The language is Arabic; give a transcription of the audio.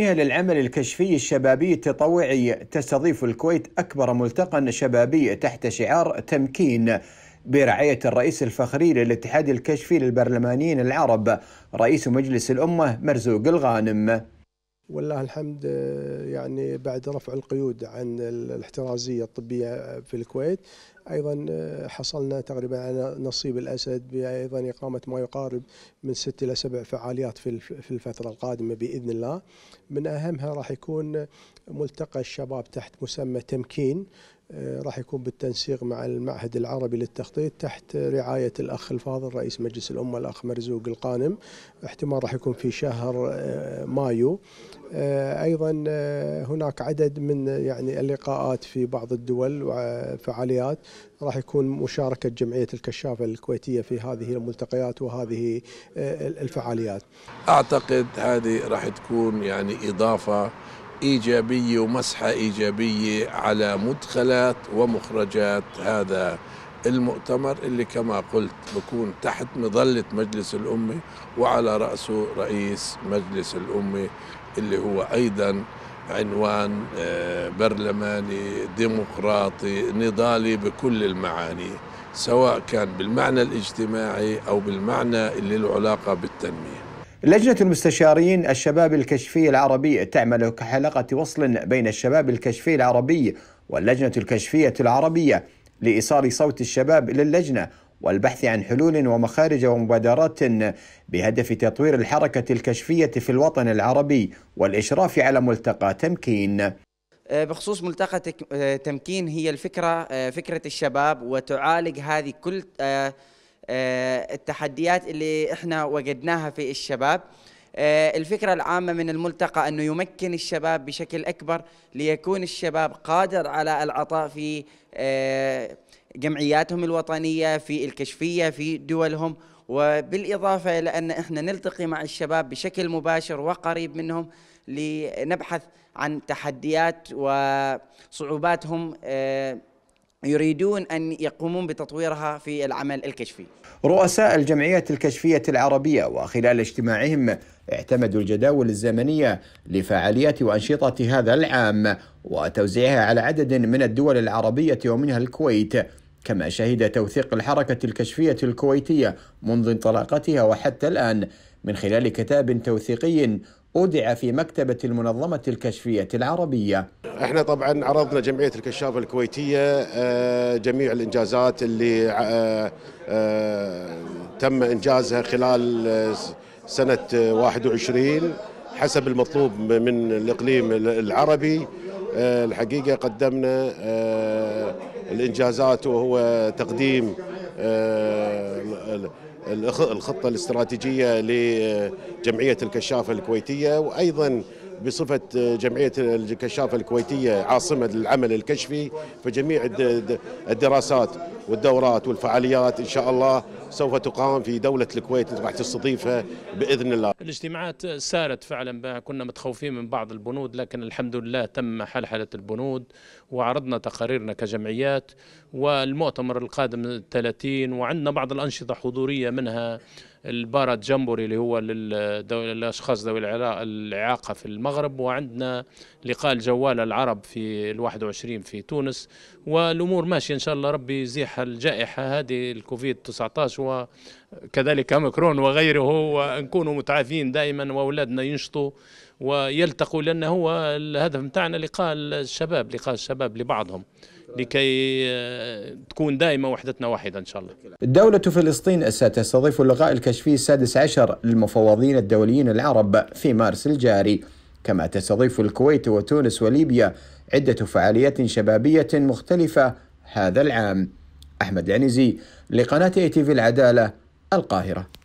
للعمل الكشفي الشبابي التطوعي تستضيف الكويت أكبر ملتقى شبابي تحت شعار تمكين برعاية الرئيس الفخري للاتحاد الكشفي للبرلمانيين العرب رئيس مجلس الأمة مرزوق الغانم والله الحمد آه، يعني بعد رفع القيود عن الاحترازية الطبية في الكويت أيضا آه، حصلنا تقريبا على نصيب الأسد بأيضا إقامة ما يقارب من ست إلى سبع فعاليات في الفترة القادمة بإذن الله من أهمها راح يكون ملتقى الشباب تحت مسمى تمكين آه، راح يكون بالتنسيق مع المعهد العربي للتخطيط تحت رعاية الأخ الفاضل رئيس مجلس الأمة الأخ مرزوق القانم احتمال راح يكون في شهر آه، مايو آه، أيضا هناك عدد من يعني اللقاءات في بعض الدول وفعاليات راح يكون مشاركة جمعية الكشافة الكويتية في هذه الملتقيات وهذه الفعاليات أعتقد هذه راح تكون يعني إضافة إيجابية ومسحة إيجابية على مدخلات ومخرجات هذا المؤتمر اللي كما قلت بكون تحت مظلة مجلس الأمة وعلى رأسه رئيس مجلس الأمة اللي هو أيضا عنوان آه، برلماني ديمقراطي نضالي بكل المعاني سواء كان بالمعنى الاجتماعي أو بالمعنى اللي له علاقة بالتنمية لجنة المستشارين الشباب الكشفي العربي تعمل كحلقة وصل بين الشباب الكشفي العربي واللجنة الكشفية العربية لإيصال صوت الشباب للجنة والبحث عن حلول ومخارج ومبادرات بهدف تطوير الحركة الكشفية في الوطن العربي والإشراف على ملتقى تمكين آه، بخصوص ملتقى آه، تمكين هي الفكرة آه، فكرة الشباب وتعالج هذه كل آه، التحديات اللي احنا وجدناها في الشباب آه، الفكرة العامة من الملتقى أنه يمكن الشباب بشكل أكبر ليكون الشباب قادر على العطاء في آه، جمعياتهم الوطنية في الكشفية في دولهم وبالإضافة إلى أن إحنا نلتقي مع الشباب بشكل مباشر وقريب منهم لنبحث عن تحديات وصعوباتهم يريدون أن يقومون بتطويرها في العمل الكشفي رؤساء الجمعية الكشفية العربية وخلال اجتماعهم اعتمدوا الجداول الزمنية لفعاليات وأنشطة هذا العام وتوزيعها على عدد من الدول العربية ومنها الكويت كما شهد توثيق الحركة الكشفية الكويتية منذ انطلاقتها وحتى الآن من خلال كتاب توثيقي أودع في مكتبة المنظمة الكشفية العربية احنا طبعا عرضنا جمعية الكشافة الكويتية آه، جميع الإنجازات اللي آه، آه، تم إنجازها خلال سنة 21 حسب المطلوب من الإقليم العربي آه، الحقيقة قدمنا آه، الإنجازات وهو تقديم آه، الخطة الاستراتيجية لجمعية الكشافة الكويتية وأيضا بصفة جمعية الكشافة الكويتية عاصمة للعمل الكشفي فجميع الدراسات والدورات والفعاليات إن شاء الله سوف تقام في دولة الكويت راح تستضيفها بإذن الله الاجتماعات سارت فعلا كنا متخوفين من بعض البنود لكن الحمد لله تم حلحلة البنود وعرضنا تقاريرنا كجمعيات والمؤتمر القادم 30 وعندنا بعض الأنشطة حضورية منها البارا جامبوري اللي هو للاشخاص ذوي الاعاقه في المغرب وعندنا لقاء الجوال العرب في ال21 في تونس والامور ماشيه ان شاء الله ربي يزيح الجائحه هذه الكوفيد 19 وكذلك ميكرون وغيره ونكونوا متعافين دائما واولادنا ينشطوا ويلتقوا لان هو الهدف نتاعنا لقاء الشباب لقاء الشباب لبعضهم لكي آه، تكون دائما وحدتنا واحدة إن شاء الله دولة فلسطين ستستضيف اللقاء الكشفي السادس عشر للمفوضين الدوليين العرب في مارس الجاري كما تستضيف الكويت وتونس وليبيا عدة فعاليات شبابية مختلفة هذا العام أحمد العنزي لقناة اي تي في العدالة القاهرة